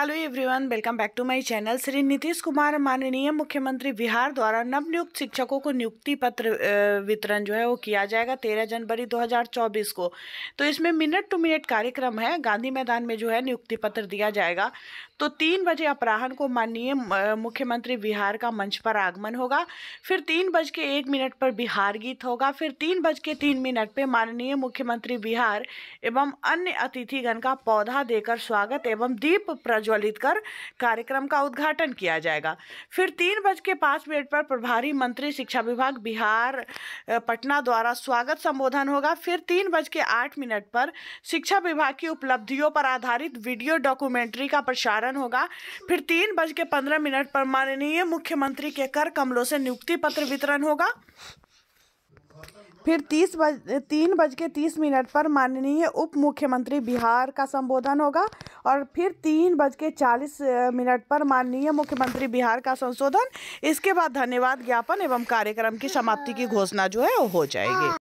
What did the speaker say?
hello everyone welcome back to my channel Shri Nitish Kumar माननीय मुख्यमंत्री बिहार द्वारा नवनियुक्त शिक्षकों को नियुक्ति पत्र वितरण जो है वो किया जाएगा तेरह जनवरी 2024 को तो इसमें मिनट टू मिनट कार्यक्रम है गांधी मैदान में जो है नियुक्ति पत्र दिया जाएगा तो तीन बजे अपराहन को माननीय मुख्यमंत्री बिहार का मंच पर आगमन होगा फिर तीन बज के एक मिनट पर बिहार गीत होगा फिर तीन बज के तीन मिनट पर माननीय मुख्यमंत्री बिहार एवं अन्य अतिथिगण का पौधा देकर स्वागत एवं दीप प्रज्वल प्रज्वलित कर कार्यक्रम का उद्घाटन किया जाएगा फिर तीन बज के पाँच मिनट पर प्रभारी मंत्री शिक्षा विभाग बिहार पटना द्वारा स्वागत संबोधन होगा फिर तीन बज के आठ मिनट पर शिक्षा विभाग की उपलब्धियों पर आधारित वीडियो डॉक्यूमेंट्री का प्रसारण होगा फिर तीन बज के पंद्रह मिनट पर माननीय मुख्यमंत्री के कर कमलों से नियुक्ति पत्र वितरण होगा फिर तीस बज तीन बज के तीस मिनट पर माननीय उप मुख्यमंत्री बिहार का संबोधन होगा और फिर तीन बज के चालीस मिनट पर माननीय मुख्यमंत्री बिहार का संशोधन इसके बाद धन्यवाद ज्ञापन एवं कार्यक्रम की समाप्ति की घोषणा जो है वो हो जाएगी